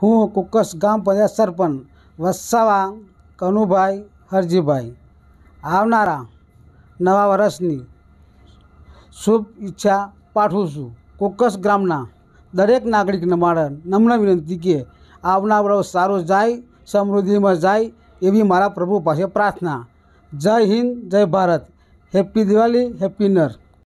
હું કુકસ ગામ પંચાયત સરપંચ વસાવા કનુભાઈ હરજીભાઈ આવનારા નવા વર્ષની શુભ ઈચ્છા પાઠવું છું કુકસ ગ્રામના દરેક નાગરિકને મારા નમ્ર વિનંતી કે આવનાર વર્ષ સારું જાય સમૃદ્ધિમાં જાય એવી મારા પ્રભુ પાસે પ્રાર્થના જય હિન્દ જય ભારત હેપી દિવાળી હેપી નર